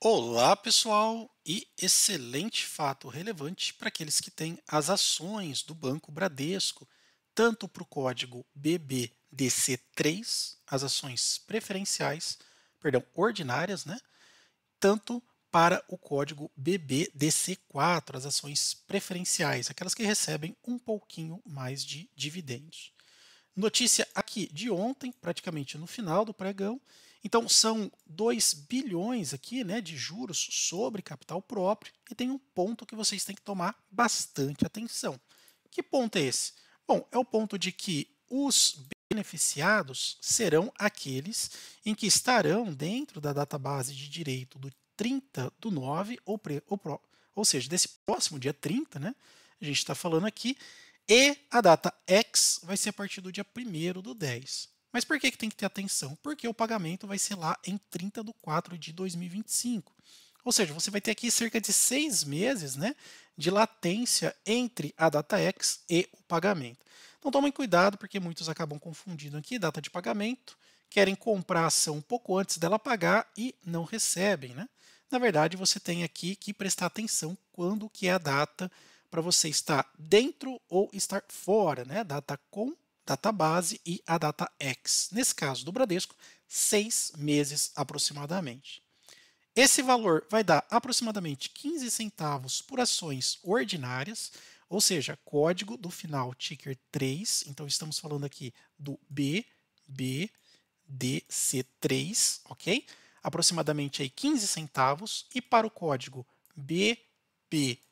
Olá, pessoal, e excelente fato relevante para aqueles que têm as ações do Banco Bradesco, tanto para o código BBDC3, as ações preferenciais, perdão, ordinárias, né? Tanto para o código BBDC4, as ações preferenciais, aquelas que recebem um pouquinho mais de dividendos. Notícia aqui de ontem, praticamente no final do pregão, então são 2 bilhões aqui né, de juros sobre capital próprio e tem um ponto que vocês têm que tomar bastante atenção. Que ponto é esse? Bom, é o ponto de que os beneficiados serão aqueles em que estarão dentro da database de direito do 30 do 9, ou, pre, ou, pro, ou seja, desse próximo dia 30, né? A gente está falando aqui, e a data X vai ser a partir do dia 1 do 10. Mas por que, que tem que ter atenção? Porque o pagamento vai ser lá em 30 de 4 de 2025. Ou seja, você vai ter aqui cerca de seis meses né, de latência entre a data X e o pagamento. Então tomem cuidado, porque muitos acabam confundindo aqui data de pagamento, querem comprar a ação um pouco antes dela pagar e não recebem. Né? Na verdade, você tem aqui que prestar atenção quando que é a data para você estar dentro ou estar fora, né? Data com data base e a data X. Nesse caso do Bradesco, seis meses aproximadamente. Esse valor vai dar aproximadamente 15 centavos por ações ordinárias, ou seja, código do final ticker 3. Então estamos falando aqui do BBDC3, ok? Aproximadamente aí 15 centavos. E para o código BBDC4,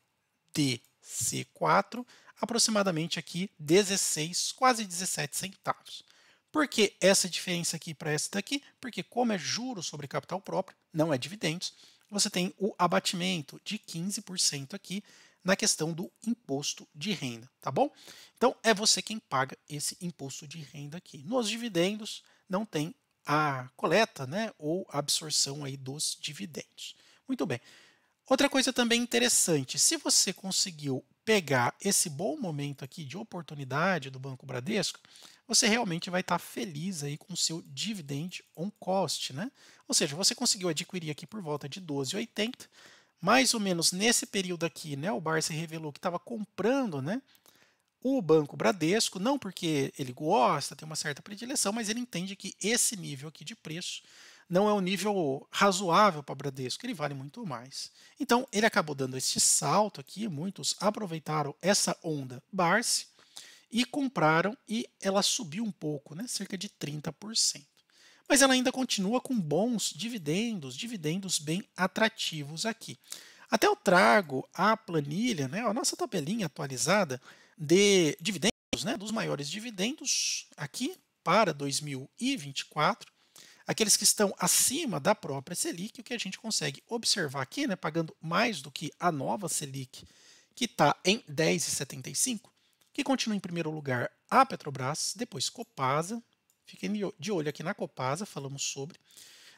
aproximadamente aqui 16, quase 17 centavos. Por que essa diferença aqui para essa daqui? Porque como é juro sobre capital próprio, não é dividendos, você tem o abatimento de 15% aqui na questão do imposto de renda, tá bom? Então é você quem paga esse imposto de renda aqui. Nos dividendos não tem a coleta, né, ou absorção aí dos dividendos. Muito bem. Outra coisa também interessante, se você conseguiu pegar esse bom momento aqui de oportunidade do Banco Bradesco, você realmente vai estar tá feliz aí com o seu dividend on cost, né? Ou seja, você conseguiu adquirir aqui por volta de 12,80, mais ou menos nesse período aqui, né, o Barça revelou que estava comprando, né, o Banco Bradesco, não porque ele gosta, tem uma certa predileção, mas ele entende que esse nível aqui de preço não é um nível razoável para Bradesco, ele vale muito mais. Então, ele acabou dando este salto aqui, muitos aproveitaram essa onda Barsi e compraram e ela subiu um pouco, né, cerca de 30%. Mas ela ainda continua com bons dividendos, dividendos bem atrativos aqui. Até eu trago a planilha, né, a nossa tabelinha atualizada de dividendos, né, dos maiores dividendos aqui para 2024 aqueles que estão acima da própria Selic, o que a gente consegue observar aqui, né, pagando mais do que a nova Selic, que está em 10,75, que continua em primeiro lugar a Petrobras, depois Copasa, fiquem de olho aqui na Copasa, falamos sobre.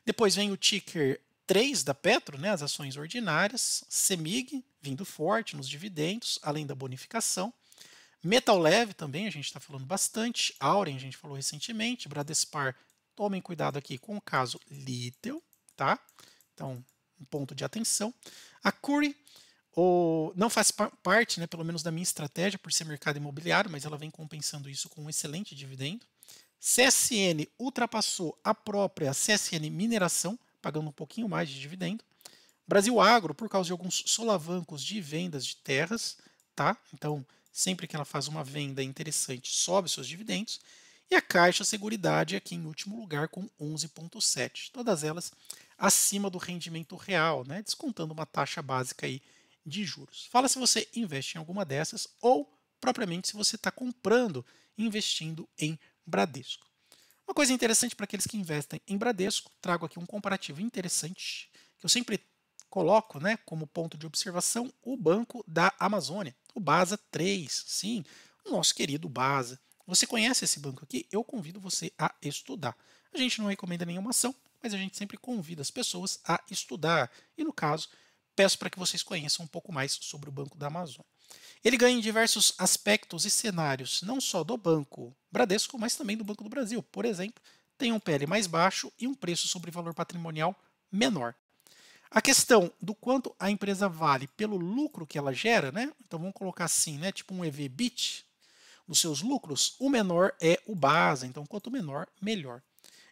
Depois vem o ticker 3 da Petro, né, as ações ordinárias, Semig, vindo forte nos dividendos, além da bonificação. Metal Leve também, a gente está falando bastante. Auren, a gente falou recentemente. Bradespar Tomem cuidado aqui com o caso Little, tá? Então, um ponto de atenção. A Curie o, não faz parte, né, pelo menos, da minha estratégia por ser mercado imobiliário, mas ela vem compensando isso com um excelente dividendo. CSN ultrapassou a própria CSN Mineração, pagando um pouquinho mais de dividendo. Brasil Agro, por causa de alguns solavancos de vendas de terras, tá? Então, sempre que ela faz uma venda interessante, sobe seus dividendos. E a Caixa Seguridade aqui em último lugar com 11,7. Todas elas acima do rendimento real, né? descontando uma taxa básica aí de juros. Fala se você investe em alguma dessas ou propriamente se você está comprando investindo em Bradesco. Uma coisa interessante para aqueles que investem em Bradesco, trago aqui um comparativo interessante que eu sempre coloco né, como ponto de observação o Banco da Amazônia, o BASA 3, sim, o nosso querido BASA. Você conhece esse banco aqui? Eu convido você a estudar. A gente não recomenda nenhuma ação, mas a gente sempre convida as pessoas a estudar. E no caso, peço para que vocês conheçam um pouco mais sobre o Banco da Amazônia. Ele ganha em diversos aspectos e cenários, não só do Banco Bradesco, mas também do Banco do Brasil. Por exemplo, tem um PL mais baixo e um preço sobre valor patrimonial menor. A questão do quanto a empresa vale pelo lucro que ela gera, né? Então vamos colocar assim, né? Tipo um EVBIT dos seus lucros, o menor é o base, então quanto menor, melhor.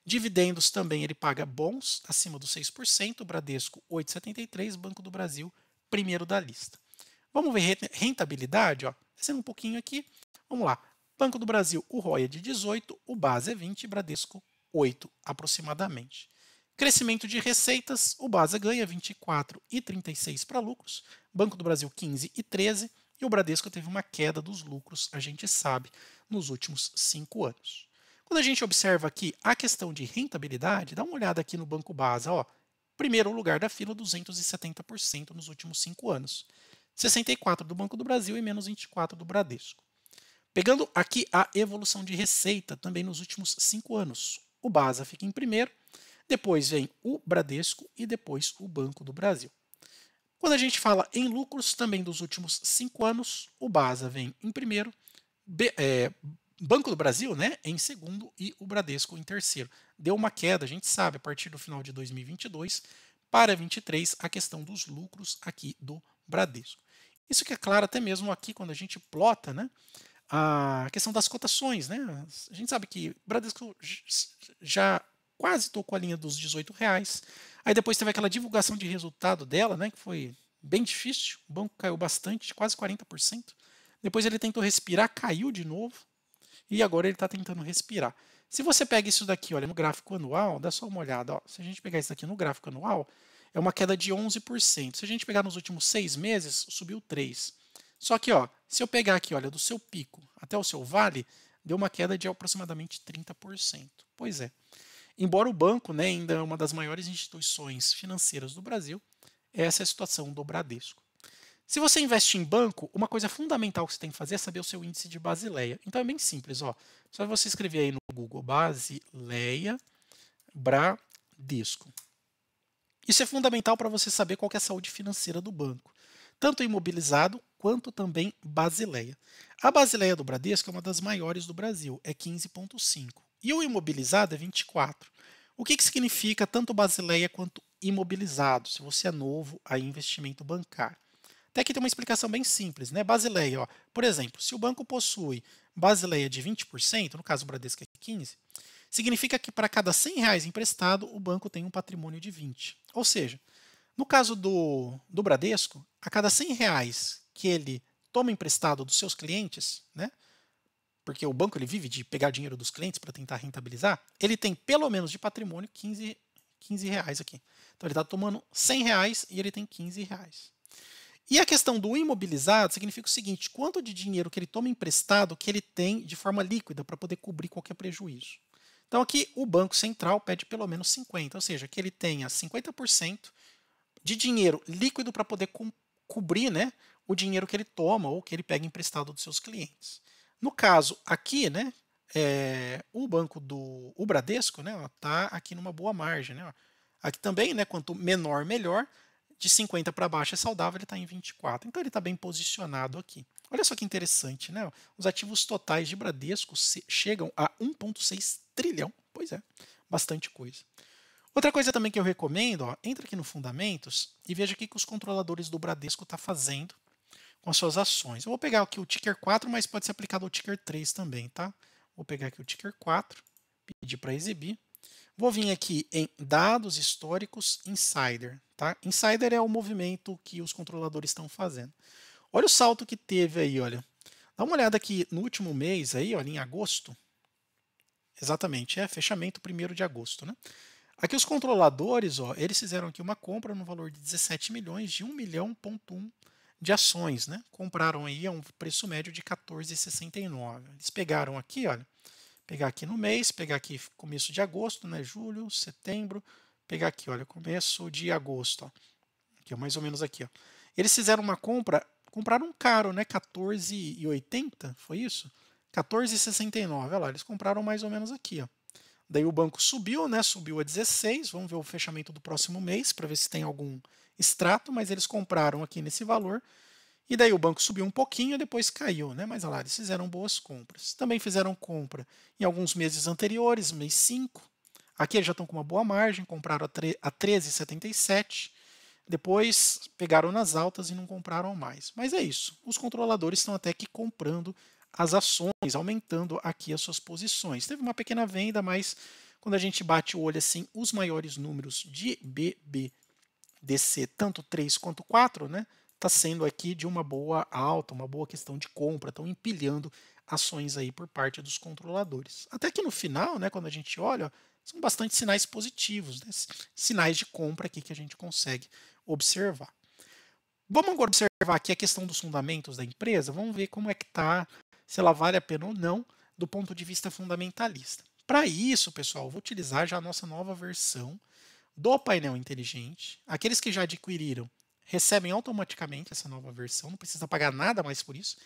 Dividendos também ele paga bons, acima dos 6%, Bradesco 8,73%, Banco do Brasil, primeiro da lista. Vamos ver rentabilidade, ó, descendo um pouquinho aqui, vamos lá. Banco do Brasil, o ROI é de 18%, o base é 20%, Bradesco 8% aproximadamente. Crescimento de receitas, o Baza ganha 24,36 e para lucros, Banco do Brasil 15 e 13, e o Bradesco teve uma queda dos lucros, a gente sabe, nos últimos cinco anos. Quando a gente observa aqui a questão de rentabilidade, dá uma olhada aqui no Banco Basa, ó, primeiro lugar da fila, 270% nos últimos cinco anos. 64 do Banco do Brasil e menos 24 do Bradesco. Pegando aqui a evolução de receita também nos últimos cinco anos. O Basa fica em primeiro, depois vem o Bradesco e depois o Banco do Brasil. Quando a gente fala em lucros, também dos últimos cinco anos, o BASA vem em primeiro, B, é, Banco do Brasil né, em segundo e o Bradesco em terceiro. Deu uma queda, a gente sabe, a partir do final de 2022 para 23, a questão dos lucros aqui do Bradesco. Isso que é claro até mesmo aqui quando a gente plota né, a questão das cotações. Né? A gente sabe que Bradesco já quase tocou a linha dos 18 reais. Aí depois teve aquela divulgação de resultado dela, né, que foi bem difícil, o banco caiu bastante, quase 40%. Depois ele tentou respirar, caiu de novo, e agora ele está tentando respirar. Se você pega isso daqui, olha, no gráfico anual, dá só uma olhada, ó, se a gente pegar isso daqui no gráfico anual, é uma queda de 11%. Se a gente pegar nos últimos seis meses, subiu 3%. Só que, ó, se eu pegar aqui, olha, do seu pico até o seu vale, deu uma queda de aproximadamente 30%. Pois é. Embora o banco né, ainda é uma das maiores instituições financeiras do Brasil, essa é a situação do Bradesco. Se você investe em banco, uma coisa fundamental que você tem que fazer é saber o seu índice de Basileia. Então é bem simples, ó. Só você escrever aí no Google Basileia Bradesco. Isso é fundamental para você saber qual é a saúde financeira do banco, tanto imobilizado quanto também Basileia. A Basileia do Bradesco é uma das maiores do Brasil, é 15.5. E o imobilizado é 24. O que, que significa tanto Basileia quanto imobilizado, se você é novo a investimento bancário? Até que tem uma explicação bem simples, né? Basileia, ó, por exemplo, se o banco possui Basileia de 20%, no caso o Bradesco é 15%, significa que para cada 100 reais emprestado, o banco tem um patrimônio de 20. Ou seja, no caso do, do Bradesco, a cada 100 reais que ele toma emprestado dos seus clientes, né, porque o banco ele vive de pegar dinheiro dos clientes para tentar rentabilizar, ele tem pelo menos de patrimônio 15, 15 reais aqui. Então ele está tomando 100 reais e ele tem 15 reais. E a questão do imobilizado significa o seguinte: quanto de dinheiro que ele toma emprestado que ele tem de forma líquida para poder cobrir qualquer prejuízo. Então aqui o Banco Central pede pelo menos 50, ou seja, que ele tenha 50% de dinheiro líquido para poder co cobrir né, o dinheiro que ele toma ou que ele pega emprestado dos seus clientes. No caso aqui, né, é, o banco do o Bradesco está né, tá aqui numa boa margem. Né, aqui também, né, quanto menor, melhor. De 50 para baixo é saudável, ele está em 24. Então ele está bem posicionado aqui. Olha só que interessante, né? Os ativos totais de Bradesco chegam a 1,6 trilhão. Pois é, bastante coisa. Outra coisa também que eu recomendo, ó, entra aqui no Fundamentos e veja o que, que os controladores do Bradesco estão tá fazendo com as suas ações. Eu vou pegar aqui o ticker 4, mas pode ser aplicado ao ticker 3 também, tá? Vou pegar aqui o ticker 4, pedir para exibir. Vou vir aqui em dados históricos insider, tá? Insider é o movimento que os controladores estão fazendo. Olha o salto que teve aí, olha. Dá uma olhada aqui no último mês aí, olha, em agosto. Exatamente, é fechamento 1 de agosto, né? Aqui os controladores, ó, eles fizeram aqui uma compra no valor de 17 milhões de 1 milhão ponto 1 de ações, né? Compraram aí a um preço médio de 14,69. Eles pegaram aqui, olha, pegar aqui no mês, pegar aqui começo de agosto, né? Julho, setembro, pegar aqui, olha, começo de agosto, ó. Aqui, mais ou menos aqui, ó. Eles fizeram uma compra, compraram caro, né? 14,80, foi isso? 14,69, olha lá, eles compraram mais ou menos aqui, ó. Daí o banco subiu, né? Subiu a 16. Vamos ver o fechamento do próximo mês para ver se tem algum extrato, mas eles compraram aqui nesse valor. E daí o banco subiu um pouquinho, depois caiu, né? Mas olha lá, eles fizeram boas compras. Também fizeram compra em alguns meses anteriores, mês 5. Aqui eles já estão com uma boa margem, compraram a 13,77. Depois pegaram nas altas e não compraram mais. Mas é isso. Os controladores estão até que comprando as ações, aumentando aqui as suas posições. Teve uma pequena venda, mas quando a gente bate o olho assim, os maiores números de BBDC, tanto 3 quanto 4, né? Está sendo aqui de uma boa alta, uma boa questão de compra, estão empilhando ações aí por parte dos controladores. Até que no final, né, quando a gente olha, são bastante sinais positivos, né? sinais de compra aqui que a gente consegue observar. Vamos agora observar aqui a questão dos fundamentos da empresa. Vamos ver como é que está se ela vale a pena ou não do ponto de vista fundamentalista. Para isso, pessoal, vou utilizar já a nossa nova versão do painel inteligente. Aqueles que já adquiriram recebem automaticamente essa nova versão, não precisa pagar nada mais por isso.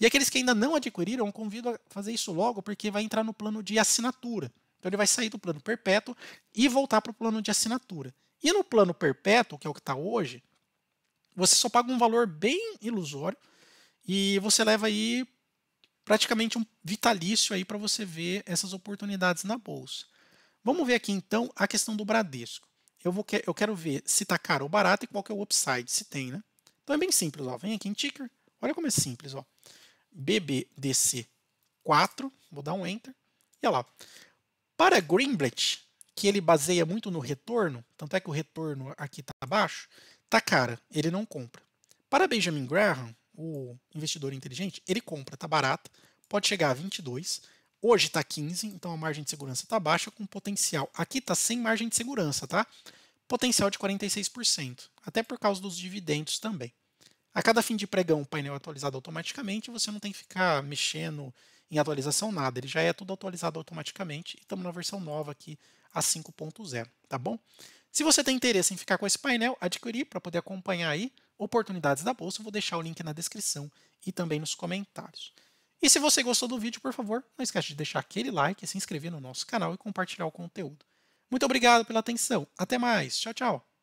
E aqueles que ainda não adquiriram, convido a fazer isso logo, porque vai entrar no plano de assinatura. Então ele vai sair do plano perpétuo e voltar para o plano de assinatura. E no plano perpétuo, que é o que está hoje, você só paga um valor bem ilusório e você leva aí praticamente um vitalício aí para você ver essas oportunidades na bolsa. Vamos ver aqui então a questão do Bradesco. Eu, vou que, eu quero ver se está caro ou barato e qual que é o upside, se tem, né? Então é bem simples, ó. Vem aqui em ticker. Olha como é simples, ó. BBDC4, vou dar um enter. E olha lá. Para Greenblatt, que ele baseia muito no retorno, tanto é que o retorno aqui está abaixo, tá cara, ele não compra. Para Benjamin Graham, o investidor inteligente, ele compra, tá barato, pode chegar a 22, hoje está 15, então a margem de segurança está baixa com potencial. Aqui está sem margem de segurança, tá? Potencial de 46%, até por causa dos dividendos também. A cada fim de pregão, o painel é atualizado automaticamente, você não tem que ficar mexendo em atualização nada, ele já é tudo atualizado automaticamente e estamos na versão nova aqui, a 5.0, tá bom? Se você tem interesse em ficar com esse painel, adquirir para poder acompanhar aí oportunidades da bolsa, eu vou deixar o link na descrição e também nos comentários. E se você gostou do vídeo, por favor, não esquece de deixar aquele like, se inscrever no nosso canal e compartilhar o conteúdo. Muito obrigado pela atenção. Até mais. Tchau, tchau.